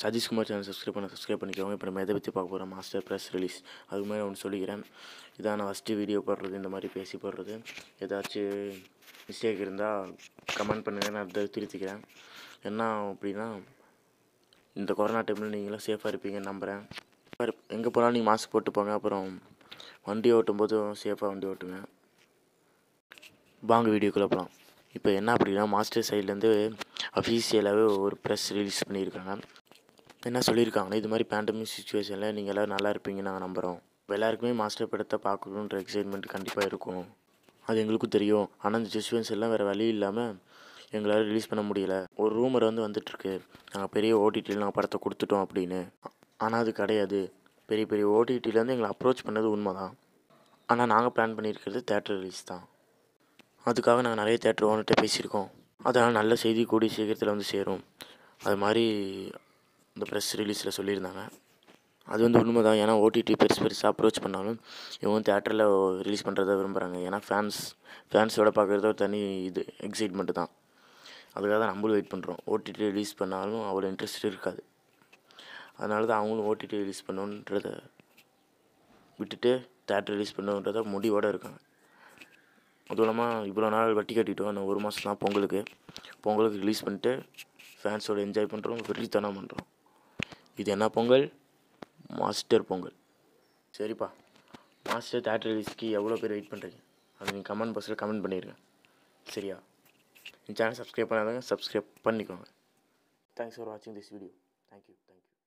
Satishkumar channel subscribe பண்ண subscribe பண்ணிக்கோங்க இப்போ நம்ம எதை பற்றி பார்க்க போகிறோம் மாஸ்டர் ப்ரெஸ் ரிலீஸ் அது மாதிரி ஒன்று சொல்லிக்கிறேன் இதான் நான் ஃபஸ்ட்டு வீடியோ போடுறது இந்த மாதிரி பேசி போடுறது ஏதாச்சும் மிஸ்டேக் இருந்தால் கமெண்ட் பண்ணுங்கள் நான் அதை திருத்திக்கிறேன் என்ன அப்படின்னா இந்த கொரோனா டைமில் நீங்களாம் சேஃபாக இருப்பீங்கன்னு நம்புகிறேன் எங்கே போனாலும் நீங்கள் மாஸ்க் போட்டு போங்க அப்புறம் வண்டி ஓட்டும் போதும் சேஃபாக வண்டி ஓட்டுங்க வாங்க வீடியோக்குள்ளே போகலாம் இப்போ என்ன அப்படின்னா மாஸ்டர் சைட்லேருந்து அஃபீஷியலாகவே ஒரு ப்ரெஸ் ரிலீஸ் பண்ணியிருக்காங்க என்ன சொல்லியிருக்காங்கன்னா இது மாதிரி பேண்டமிக் சுச்சுவேஷனில் நீங்கள் எல்லோரும் நல்லா இருப்பீங்க நாங்கள் நம்புகிறோம் எல்லாருக்குமே மாஸ்டர் படத்தை பார்க்கணுன்ற எக்ஸைட்மெண்ட் கண்டிப்பாக இருக்கும் அது எங்களுக்கும் தெரியும் ஆனால் அந்த சுச்சுவேஷன் எல்லாம் வேறு வழி இல்லாமல் எங்களால் ரிலீஸ் பண்ண முடியல ஒரு ரூமர் வந்து வந்துட்டுருக்கு நாங்கள் பெரிய ஓடிடியில் நாங்கள் படத்தை கொடுத்துட்டோம் அப்படின்னு ஆனால் அது கிடையாது பெரிய பெரிய ஓடிடியிலேருந்து எங்களை அப்ரோச் பண்ணது உண்மை தான் ஆனால் நாங்கள் பிளான் பண்ணியிருக்கிறது தேட்டர் ரிலீஸ் தான் அதுக்காக நாங்கள் நிறைய தேட்டர் ஓனர்கிட்ட பேசியிருக்கோம் அதனால் நல்ல செய்தி கூடி சீக்கிரத்தில் வந்து சேரும் அது மாதிரி இந்த ப்ரெஸ் ரிலீஸில் சொல்லியிருந்தாங்க அது வந்து உண்மை தான் ஏன்னா ஓடிடி பெருசு பெருசாக அப்ரோச் பண்ணாலும் இவங்க தேட்டரில் ரிலீஸ் பண்ணுறத விரும்புகிறாங்க ஏன்னா ஃபேன்ஸ் ஃபேன்ஸோட பார்க்குறது ஒரு தனி இது எக்ஸைட்மெண்ட்டு தான் அதுக்காக தான் நம்மளும் வெயிட் பண்ணுறோம் ஓடிடி ரிலீஸ் பண்ணாலும் அவ்வளோ இன்ட்ரெஸ்ட் இருக்காது அதனால தான் அவங்களும் ஓடிடி ரிலீஸ் பண்ணணுன்றத விட்டுட்டு தேட்டர் ரிலீஸ் பண்ணுன்றத முடிவோடு இருக்காங்க அதுவும் இல்லாமல் இவ்வளோ நாள் வட்டி கட்டிட்டோம் அந்த ஒரு மாதம் தான் பொங்கலுக்கு பொங்கலுக்கு ரிலீஸ் பண்ணிட்டு ஃபேன்ஸோடு என்ஜாய் பண்ணுறோம் வெறித்தனம் பண்ணுறோம் இது என்ன பொங்கல் மாஸ்டர் பொங்கல் சரிப்பா மாஸ்டர் தேட்டர் ரிலீஸ்க்கு எவ்வளோ பேர் வெயிட் பண்ணுறீங்க அது நீங்கள் கமெண்ட் பாக்ஸில் கமெண்ட் பண்ணிடுங்க சரியா இந்த சேனல் சப்ஸ்கிரைப் பண்ணாதவங்க சப்ஸ்கிரைப் பண்ணிக்கோங்க தேங்க்ஸ் ஃபார் வாட்சிங் திஸ் வீடியோ தேங்க்யூ தேங்க்யூ